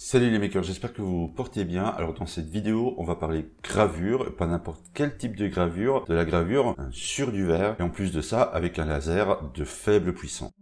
Salut les makers, j'espère que vous vous portez bien. Alors dans cette vidéo, on va parler gravure, pas n'importe quel type de gravure, de la gravure sur du verre, et en plus de ça, avec un laser de faible puissance.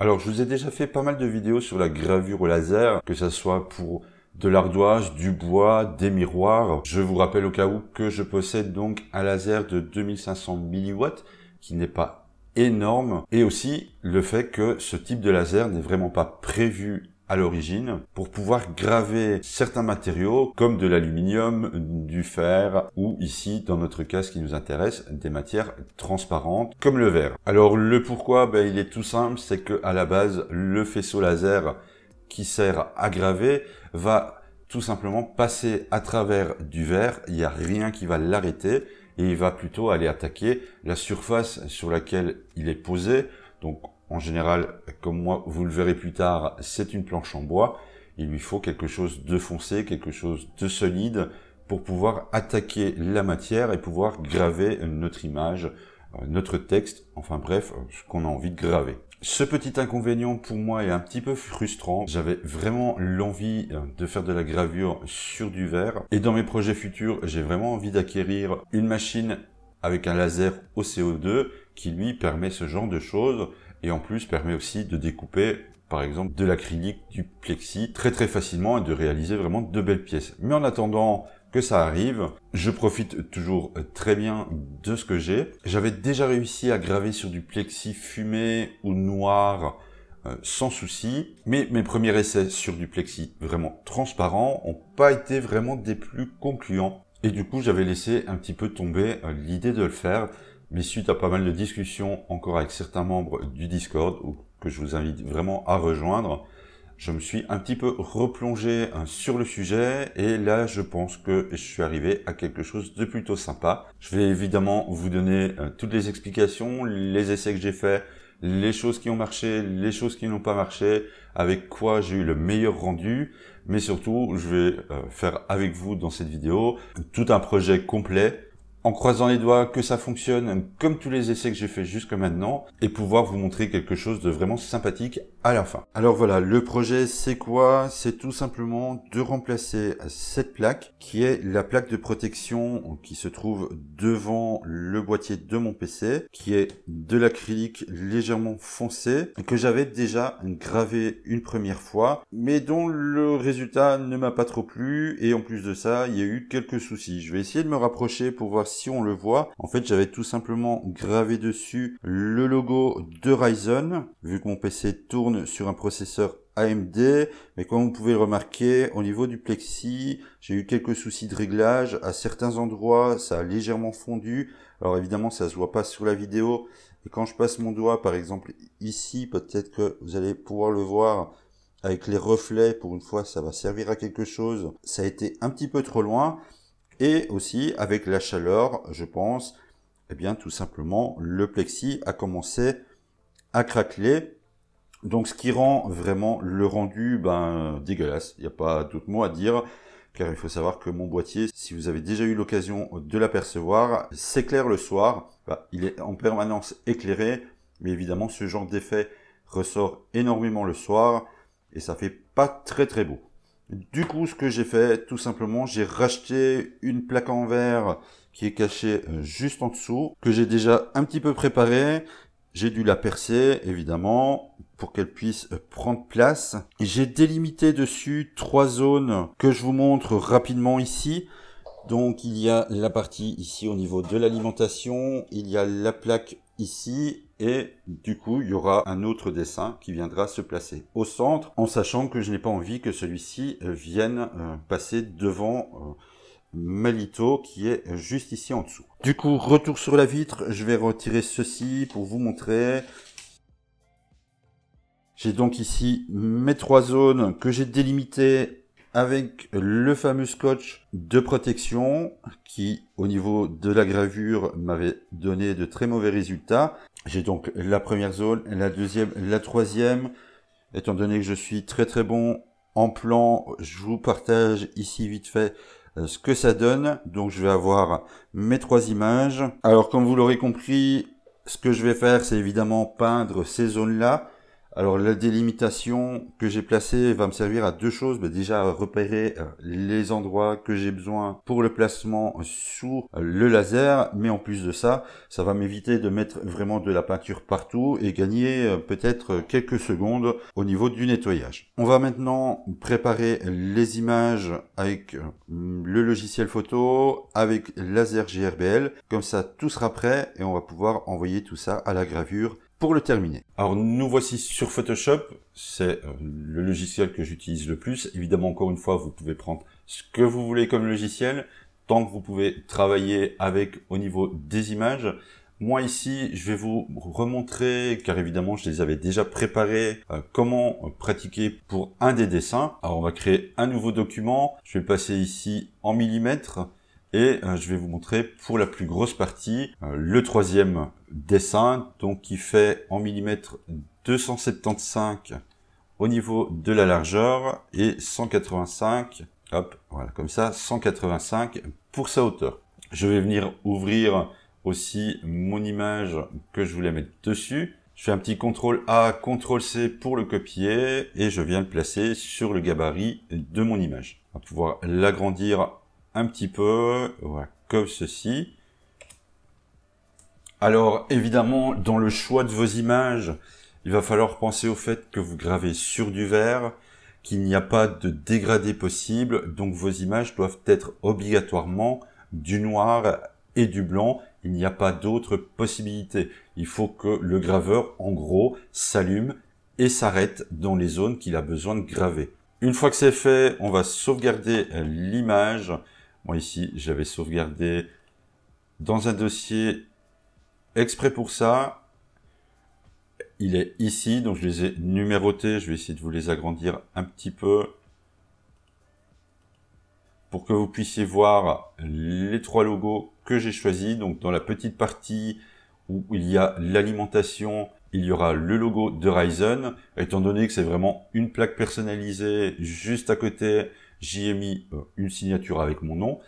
Alors je vous ai déjà fait pas mal de vidéos sur la gravure au laser, que ça soit pour de l'ardoise, du bois, des miroirs. Je vous rappelle au cas où que je possède donc un laser de 2500 milliwatts, qui n'est pas énorme et aussi le fait que ce type de laser n'est vraiment pas prévu à l'origine pour pouvoir graver certains matériaux comme de l'aluminium, du fer ou ici dans notre cas ce qui nous intéresse des matières transparentes comme le verre. Alors le pourquoi ben, il est tout simple c'est que à la base le faisceau laser qui sert à graver va tout simplement passer à travers du verre, il n'y a rien qui va l'arrêter et il va plutôt aller attaquer la surface sur laquelle il est posé. Donc en général, comme moi, vous le verrez plus tard, c'est une planche en bois. Il lui faut quelque chose de foncé, quelque chose de solide pour pouvoir attaquer la matière et pouvoir graver notre image, euh, notre texte, enfin bref, ce qu'on a envie de graver. Ce petit inconvénient pour moi est un petit peu frustrant. J'avais vraiment l'envie euh, de faire de la gravure sur du verre. Et dans mes projets futurs, j'ai vraiment envie d'acquérir une machine avec un laser au CO2 qui lui permet ce genre de choses et en plus permet aussi de découper par exemple de l'acrylique, du plexi très très facilement et de réaliser vraiment de belles pièces. Mais en attendant que ça arrive. Je profite toujours euh, très bien de ce que j'ai. J'avais déjà réussi à graver sur du plexi fumé ou noir euh, sans souci, mais mes premiers essais sur du plexi vraiment transparent ont pas été vraiment des plus concluants. Et du coup, j'avais laissé un petit peu tomber euh, l'idée de le faire, mais suite à pas mal de discussions encore avec certains membres du Discord, que je vous invite vraiment à rejoindre, je me suis un petit peu replongé hein, sur le sujet et là je pense que je suis arrivé à quelque chose de plutôt sympa. Je vais évidemment vous donner euh, toutes les explications, les essais que j'ai faits, les choses qui ont marché, les choses qui n'ont pas marché, avec quoi j'ai eu le meilleur rendu, mais surtout je vais euh, faire avec vous dans cette vidéo tout un projet complet en croisant les doigts que ça fonctionne comme tous les essais que j'ai fait jusque maintenant et pouvoir vous montrer quelque chose de vraiment sympathique la fin. Alors voilà, le projet c'est quoi C'est tout simplement de remplacer cette plaque qui est la plaque de protection qui se trouve devant le boîtier de mon PC qui est de l'acrylique légèrement foncé que j'avais déjà gravé une première fois mais dont le résultat ne m'a pas trop plu et en plus de ça il y a eu quelques soucis. Je vais essayer de me rapprocher pour voir si on le voit. En fait j'avais tout simplement gravé dessus le logo de Ryzen vu que mon PC tourne sur un processeur AMD, mais comme vous pouvez le remarquer, au niveau du plexi, j'ai eu quelques soucis de réglage. À certains endroits, ça a légèrement fondu. Alors évidemment, ça se voit pas sur la vidéo. Et quand je passe mon doigt, par exemple ici, peut-être que vous allez pouvoir le voir avec les reflets. Pour une fois, ça va servir à quelque chose. Ça a été un petit peu trop loin. Et aussi, avec la chaleur, je pense, eh bien, tout simplement, le plexi a commencé à craqueler. Donc ce qui rend vraiment le rendu ben, dégueulasse, il n'y a pas d'autre mot à dire. Car il faut savoir que mon boîtier, si vous avez déjà eu l'occasion de l'apercevoir, s'éclaire le soir. Bah, il est en permanence éclairé, mais évidemment ce genre d'effet ressort énormément le soir et ça fait pas très très beau. Du coup, ce que j'ai fait, tout simplement, j'ai racheté une plaque en verre qui est cachée euh, juste en dessous, que j'ai déjà un petit peu préparée. J'ai dû la percer, évidemment, pour qu'elle puisse euh, prendre place. J'ai délimité dessus trois zones que je vous montre rapidement ici. Donc il y a la partie ici au niveau de l'alimentation, il y a la plaque ici et du coup il y aura un autre dessin qui viendra se placer au centre en sachant que je n'ai pas envie que celui-ci euh, vienne euh, passer devant malito qui est juste ici en dessous. Du coup, retour sur la vitre, je vais retirer ceci pour vous montrer. J'ai donc ici mes trois zones que j'ai délimitées avec le fameux scotch de protection qui, au niveau de la gravure, m'avait donné de très mauvais résultats. J'ai donc la première zone, la deuxième, la troisième. Étant donné que je suis très très bon en plan, je vous partage ici vite fait euh, ce que ça donne. Donc je vais avoir mes trois images. Alors comme vous l'aurez compris, ce que je vais faire, c'est évidemment peindre ces zones-là. Alors la délimitation que j'ai placée va me servir à deux choses. déjà repérer euh, les endroits que j'ai besoin pour le placement sous euh, le laser. Mais en plus de ça, ça va m'éviter de mettre vraiment de la peinture partout et gagner euh, peut-être quelques secondes au niveau du nettoyage. On va maintenant préparer les images avec le logiciel photo, avec laser GRBL. Comme ça, tout sera prêt et on va pouvoir envoyer tout ça à la gravure pour le terminer. Alors nous voici sur Photoshop, c'est euh, le logiciel que j'utilise le plus. Évidemment, encore une fois, vous pouvez prendre ce que vous voulez comme logiciel, tant que vous pouvez travailler avec au niveau des images. Moi ici, je vais vous remontrer, car évidemment je les avais déjà préparés, euh, comment pratiquer pour un des dessins. Alors on va créer un nouveau document, je vais passer ici en millimètres, et euh, je vais vous montrer pour la plus grosse partie euh, le troisième dessin, donc qui fait en millimètres 275 au niveau de la largeur et 185, hop, voilà, comme ça, 185 pour sa hauteur. Je vais venir ouvrir aussi mon image que je voulais mettre dessus. Je fais un petit CTRL A, CTRL C pour le copier et je viens le placer sur le gabarit de mon image. On va pouvoir l'agrandir un petit peu, comme ceci. Alors évidemment, dans le choix de vos images, il va falloir penser au fait que vous gravez sur du verre, qu'il n'y a pas de dégradé possible, donc vos images doivent être obligatoirement du noir et du blanc, il n'y a pas d'autre possibilité. Il faut que le graveur, en gros, s'allume et s'arrête dans les zones qu'il a besoin de graver. Une fois que c'est fait, on va sauvegarder l'image moi ici, j'avais sauvegardé dans un dossier exprès pour ça. Il est ici, donc je les ai numérotés. Je vais essayer de vous les agrandir un petit peu pour que vous puissiez voir les trois logos que j'ai choisis. Donc dans la petite partie où il y a l'alimentation, il y aura le logo de Ryzen. Étant donné que c'est vraiment une plaque personnalisée juste à côté, J'y ai mis euh, une signature avec mon nom.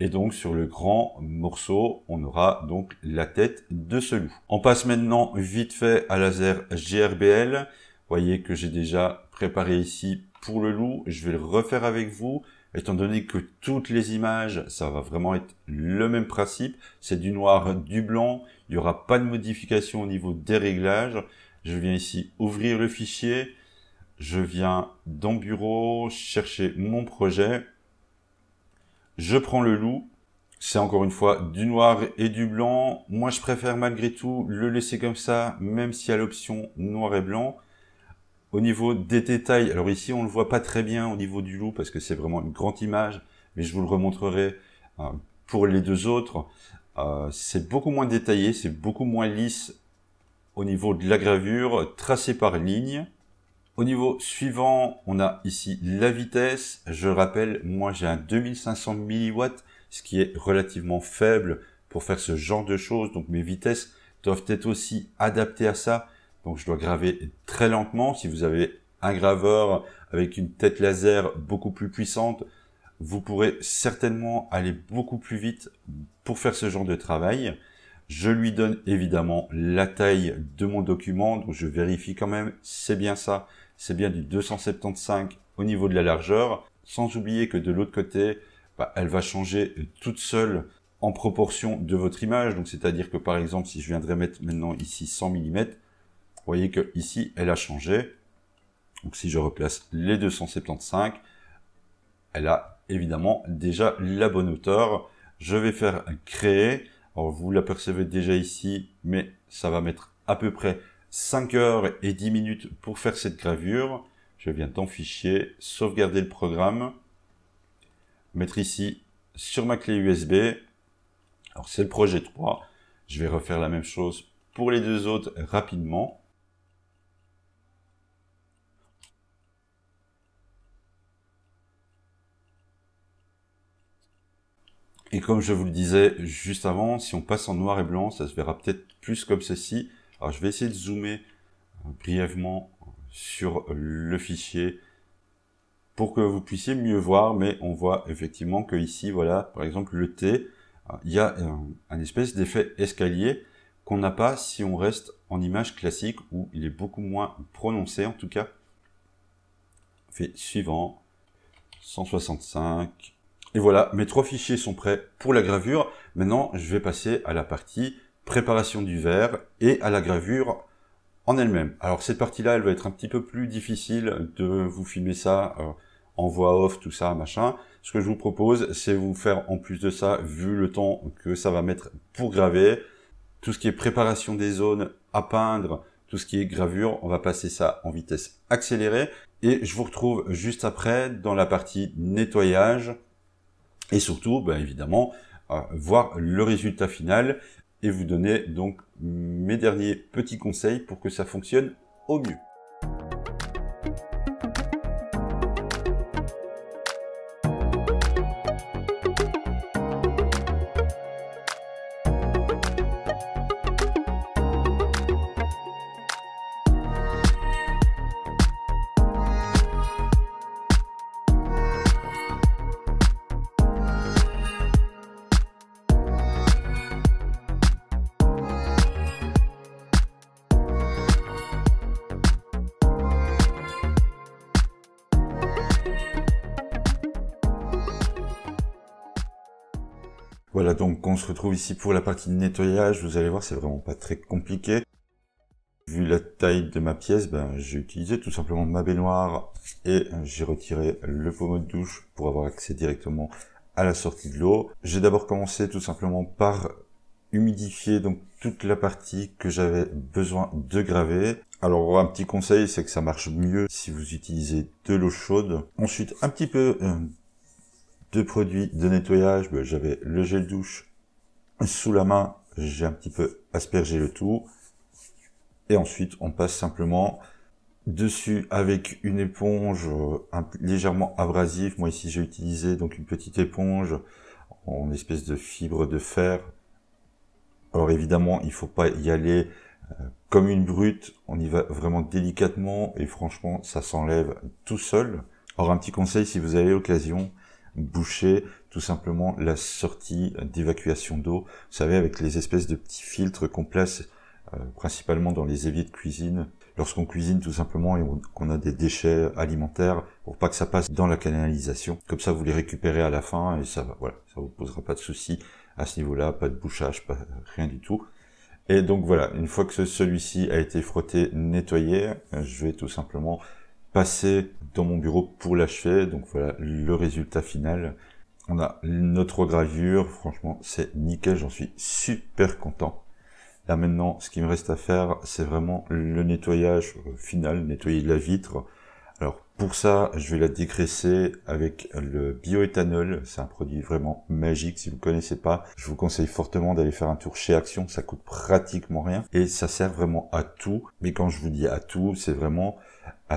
Et donc sur le grand morceau, on aura donc la tête de ce loup. On passe maintenant vite fait à laser GRBL. Vous voyez que j'ai déjà préparé ici pour le loup. Je vais le refaire avec vous. Étant donné que toutes les images, ça va vraiment être le même principe. C'est du noir, du blanc. Il n'y aura pas de modification au niveau des réglages. Je viens ici ouvrir le fichier. Je viens dans bureau chercher mon projet. Je prends le loup. C'est encore une fois du noir et du blanc. Moi, je préfère malgré tout le laisser comme ça, même s'il y a l'option noir et blanc. Au niveau des détails, alors ici, on le voit pas très bien au niveau du loup parce que c'est vraiment une grande image, mais je vous le remontrerai euh, pour les deux autres. Euh, c'est beaucoup moins détaillé, c'est beaucoup moins lisse au niveau de la gravure, tracé par ligne. Au niveau suivant, on a ici la vitesse. Je rappelle, moi j'ai un 2500 mW, ce qui est relativement faible pour faire ce genre de choses. Donc mes vitesses doivent être aussi adaptées à ça. Donc je dois graver très lentement. Si vous avez un graveur avec une tête laser beaucoup plus puissante, vous pourrez certainement aller beaucoup plus vite pour faire ce genre de travail. Je lui donne évidemment la taille de mon document, donc je vérifie quand même, c'est bien ça c'est bien du 275 au niveau de la largeur, sans oublier que de l'autre côté, bah, elle va changer toute seule en proportion de votre image. Donc c'est-à-dire que par exemple, si je viendrais mettre maintenant ici 100 mm, vous voyez que ici, elle a changé. Donc si je replace les 275, elle a évidemment déjà la bonne hauteur. Je vais faire créer. Alors vous l'apercevez déjà ici, mais ça va mettre à peu près 5 heures et 10 minutes pour faire cette gravure. Je viens dans Fichier, sauvegarder le programme, mettre ici sur ma clé USB. Alors c'est le projet 3. Je vais refaire la même chose pour les deux autres rapidement. Et comme je vous le disais juste avant, si on passe en noir et blanc, ça se verra peut-être plus comme ceci. Alors je vais essayer de zoomer brièvement sur le fichier pour que vous puissiez mieux voir, mais on voit effectivement que ici, voilà, par exemple le T, il y a un espèce d'effet escalier qu'on n'a pas si on reste en image classique où il est beaucoup moins prononcé en tout cas. fait suivant, 165. Et voilà, mes trois fichiers sont prêts pour la gravure. Maintenant, je vais passer à la partie préparation du verre et à la gravure en elle-même. Alors cette partie-là, elle va être un petit peu plus difficile de vous filmer ça euh, en voix off, tout ça, machin. Ce que je vous propose, c'est vous faire en plus de ça, vu le temps que ça va mettre pour graver, tout ce qui est préparation des zones à peindre, tout ce qui est gravure, on va passer ça en vitesse accélérée. Et je vous retrouve juste après dans la partie nettoyage et surtout, ben évidemment, euh, voir le résultat final et vous donner donc mes derniers petits conseils pour que ça fonctionne au mieux. Voilà, donc on se retrouve ici pour la partie de nettoyage. Vous allez voir, c'est vraiment pas très compliqué. Vu la taille de ma pièce, ben, j'ai utilisé tout simplement ma baignoire et j'ai retiré le pommeau de douche pour avoir accès directement à la sortie de l'eau. J'ai d'abord commencé tout simplement par humidifier donc toute la partie que j'avais besoin de graver. Alors un petit conseil, c'est que ça marche mieux si vous utilisez de l'eau chaude. Ensuite, un petit peu euh, de produits de nettoyage. Ben, j'avais le gel douche sous la main, j'ai un petit peu aspergé le tout. Et ensuite, on passe simplement dessus avec une éponge euh, légèrement abrasive. Moi ici, j'ai utilisé donc une petite éponge en espèce de fibre de fer. Alors évidemment, il faut pas y aller euh, comme une brute. On y va vraiment délicatement et franchement, ça s'enlève tout seul. Or, un petit conseil, si vous avez l'occasion, boucher tout simplement la sortie d'évacuation d'eau. Vous savez, avec les espèces de petits filtres qu'on place euh, principalement dans les éviers de cuisine, lorsqu'on cuisine tout simplement et qu'on a des déchets alimentaires pour pas que ça passe dans la canalisation. Comme ça, vous les récupérez à la fin et ça va, voilà, ça vous posera pas de soucis à ce niveau-là, pas de bouchage, pas, rien du tout. Et donc voilà, une fois que celui-ci a été frotté, nettoyé, euh, je vais tout simplement passer dans mon bureau pour l'achever. Donc voilà le résultat final. On a notre gravure, franchement c'est nickel, j'en suis super content. Là maintenant, ce qui me reste à faire, c'est vraiment le nettoyage final, nettoyer la vitre. Alors pour ça, je vais la dégraisser avec le bioéthanol. C'est un produit vraiment magique. Si vous ne connaissez pas, je vous conseille fortement d'aller faire un tour chez Action. Ça coûte pratiquement rien et ça sert vraiment à tout. Mais quand je vous dis à tout, c'est vraiment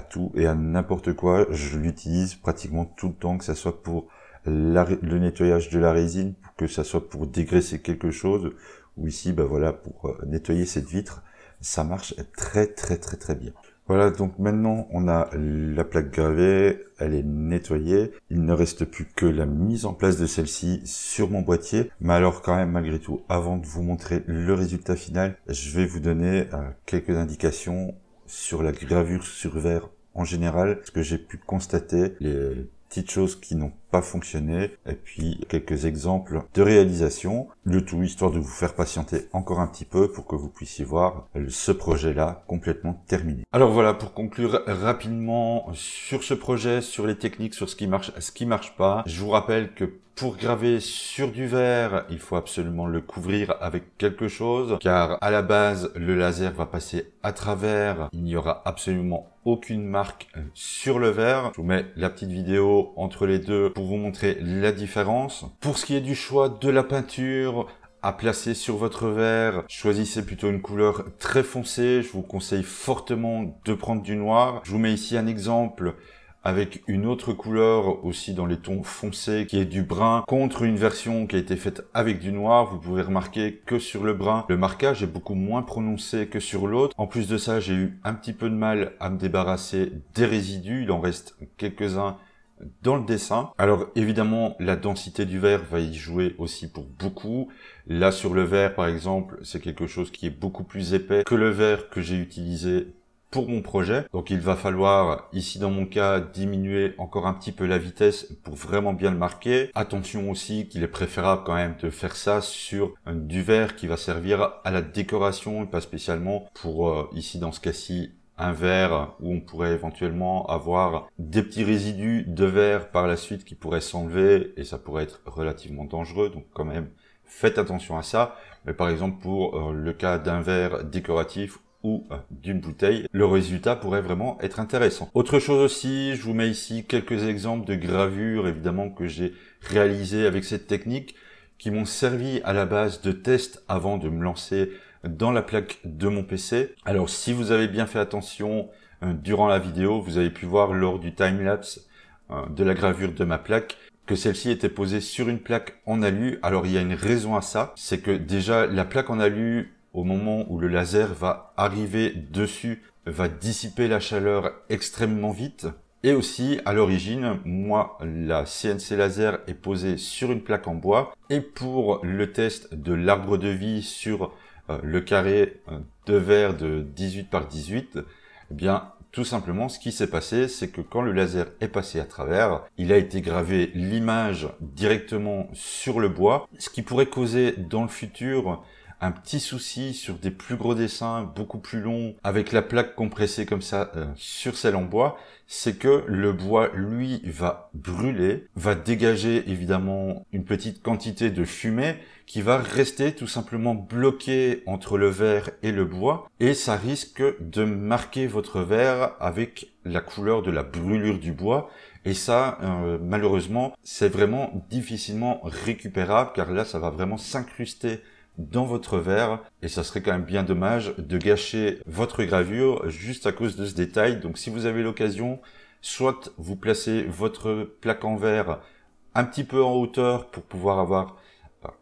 tout et à n'importe quoi. Je l'utilise pratiquement tout le temps, que ce soit pour le nettoyage de la résine, que ça soit pour dégraisser quelque chose, ou ici, ben voilà, pour euh, nettoyer cette vitre. Ça marche très très très très bien. Voilà, donc maintenant on a la plaque gravée, elle est nettoyée. Il ne reste plus que la mise en place de celle-ci sur mon boîtier. Mais alors quand même, malgré tout, avant de vous montrer le résultat final, je vais vous donner euh, quelques indications sur la gravure sur verre en général, ce que j'ai pu constater, les petites choses qui n'ont fonctionner et puis quelques exemples de réalisation, le tout histoire de vous faire patienter encore un petit peu pour que vous puissiez voir ce projet-là complètement terminé. Alors voilà, pour conclure rapidement sur ce projet, sur les techniques, sur ce qui marche, ce qui marche pas, je vous rappelle que pour graver sur du verre, il faut absolument le couvrir avec quelque chose, car à la base, le laser va passer à travers, il n'y aura absolument aucune marque sur le verre. Je vous mets la petite vidéo entre les deux pour vous montrer la différence. Pour ce qui est du choix de la peinture, à placer sur votre verre. Choisissez plutôt une couleur très foncée. Je vous conseille fortement de prendre du noir. Je vous mets ici un exemple avec une autre couleur aussi dans les tons foncés qui est du brun contre une version qui a été faite avec du noir. Vous pouvez remarquer que sur le brun, le marquage est beaucoup moins prononcé que sur l'autre. En plus de ça, j'ai eu un petit peu de mal à me débarrasser des résidus. Il en reste quelques-uns dans le dessin. Alors évidemment, la densité du verre va y jouer aussi pour beaucoup. Là sur le verre, par exemple, c'est quelque chose qui est beaucoup plus épais que le verre que j'ai utilisé pour mon projet. Donc il va falloir, ici dans mon cas, diminuer encore un petit peu la vitesse pour vraiment bien le marquer. Attention aussi qu'il est préférable quand même de faire ça sur euh, du verre qui va servir à la décoration et pas spécialement pour, euh, ici dans ce cas-ci, un verre où on pourrait éventuellement avoir des petits résidus de verre par la suite qui pourraient s'enlever et ça pourrait être relativement dangereux. Donc quand même, faites attention à ça. Mais par exemple pour euh, le cas d'un verre décoratif ou euh, d'une bouteille, le résultat pourrait vraiment être intéressant. Autre chose aussi, je vous mets ici quelques exemples de gravures évidemment que j'ai réalisées avec cette technique qui m'ont servi à la base de test avant de me lancer dans la plaque de mon PC. Alors si vous avez bien fait attention euh, durant la vidéo, vous avez pu voir lors du time-lapse euh, de la gravure de ma plaque que celle-ci était posée sur une plaque en alu. Alors il y a une raison à ça, c'est que déjà la plaque en alu au moment où le laser va arriver dessus va dissiper la chaleur extrêmement vite. Et aussi, à l'origine, moi, la CNC laser est posée sur une plaque en bois. Et pour le test de l'arbre de vie sur euh, le carré euh, de verre de 18 par 18, eh bien, tout simplement, ce qui s'est passé, c'est que quand le laser est passé à travers, il a été gravé l'image directement sur le bois, ce qui pourrait causer dans le futur un petit souci sur des plus gros dessins, beaucoup plus longs, avec la plaque compressée comme ça euh, sur celle en bois, c'est que le bois, lui, va brûler, va dégager évidemment une petite quantité de fumée qui va rester tout simplement bloquée entre le verre et le bois, et ça risque de marquer votre verre avec la couleur de la brûlure du bois, et ça, euh, malheureusement, c'est vraiment difficilement récupérable, car là, ça va vraiment s'incruster dans votre verre et ça serait quand même bien dommage de gâcher votre gravure juste à cause de ce détail. Donc si vous avez l'occasion, soit vous placez votre plaque en verre un petit peu en hauteur pour pouvoir avoir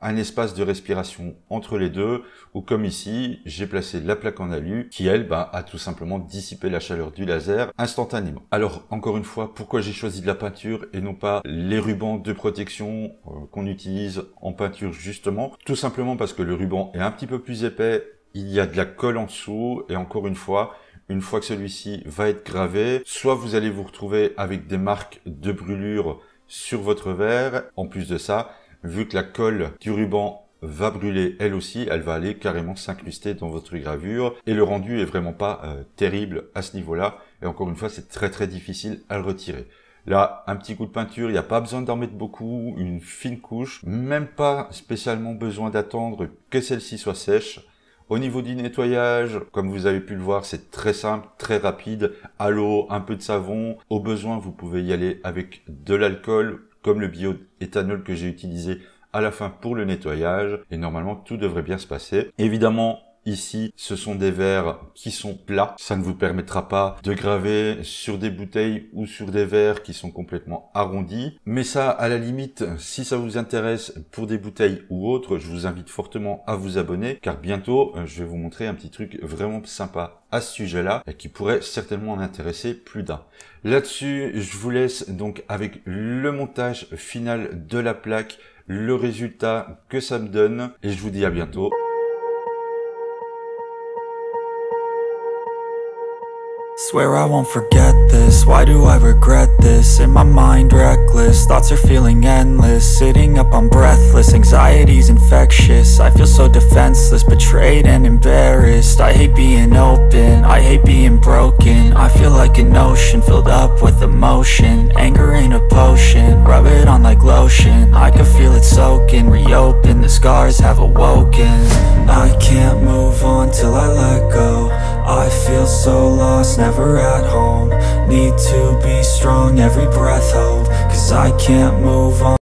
un espace de respiration entre les deux, ou comme ici, j'ai placé la plaque en alu, qui elle, bah, a tout simplement dissipé la chaleur du laser instantanément. Alors, encore une fois, pourquoi j'ai choisi de la peinture et non pas les rubans de protection euh, qu'on utilise en peinture justement Tout simplement parce que le ruban est un petit peu plus épais, il y a de la colle en dessous, et encore une fois, une fois que celui-ci va être gravé, soit vous allez vous retrouver avec des marques de brûlure sur votre verre, en plus de ça, vu que la colle du ruban va brûler elle aussi, elle va aller carrément s'incruster dans votre gravure et le rendu est vraiment pas euh, terrible à ce niveau-là et encore une fois c'est très très difficile à le retirer. Là, un petit coup de peinture, il n'y a pas besoin d'en mettre beaucoup, une fine couche, même pas spécialement besoin d'attendre que celle-ci soit sèche. Au niveau du nettoyage, comme vous avez pu le voir, c'est très simple, très rapide. À l'eau, un peu de savon. Au besoin, vous pouvez y aller avec de l'alcool comme le bioéthanol que j'ai utilisé à la fin pour le nettoyage et normalement tout devrait bien se passer. Évidemment, Ici, ce sont des verres qui sont plats. Ça ne vous permettra pas de graver sur des bouteilles ou sur des verres qui sont complètement arrondis. Mais ça, à la limite, si ça vous intéresse pour des bouteilles ou autres, je vous invite fortement à vous abonner car bientôt, euh, je vais vous montrer un petit truc vraiment sympa à ce sujet-là et qui pourrait certainement en intéresser plus d'un. Là-dessus, je vous laisse donc avec le montage final de la plaque, le résultat que ça me donne et je vous dis à bientôt. Swear I won't forget this, why do I regret this? In my mind reckless, thoughts are feeling endless Sitting up, I'm breathless, anxiety's infectious I feel so defenseless, betrayed and embarrassed I hate being open, I hate being broken I feel like an ocean, filled up with emotion Anger ain't a potion, rub it on like lotion I can feel it soaking, reopen, the scars have awoken I can't move on till I let go I feel so lost, never at home Need to be strong, every breath hold Cause I can't move on